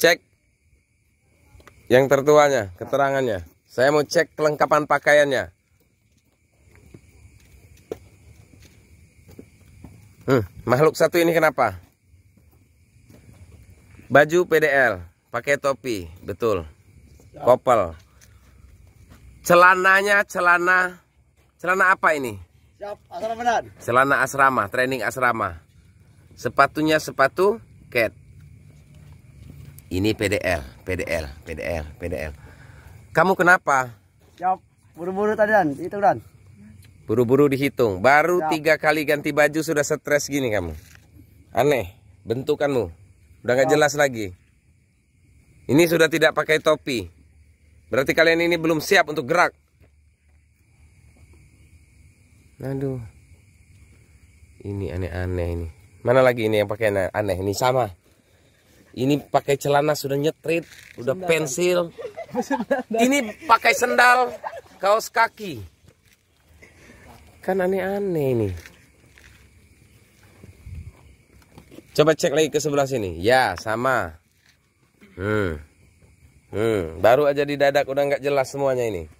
cek yang tertuanya, keterangannya. Saya mau cek kelengkapan pakaiannya. Hmm, makhluk satu ini kenapa? Baju PDL, pakai topi, betul. Kopel. Celananya celana celana apa ini? Celana asrama. Training asrama. Sepatunya sepatu cat. Ini PDL, PDL, PDL, PDL. Kamu kenapa? Siap, buru-buru tadi Dan, itu Dan. Buru-buru dihitung, baru Siap. tiga kali ganti baju sudah stres gini kamu. Aneh, bentukanmu. Udah nggak jelas lagi. Ini sudah tidak pakai topi. Berarti kalian ini belum siap untuk gerak. Aduh. Ini aneh-aneh ini. Mana lagi ini yang pakai aneh? Ini sama ini pakai celana sudah nyetrit, udah pensil. Ini pakai sendal, kaos kaki. Kan aneh-aneh ini. Coba cek lagi ke sebelah sini. Ya, sama. Hmm. Hmm, baru aja di dadak udah nggak jelas semuanya ini.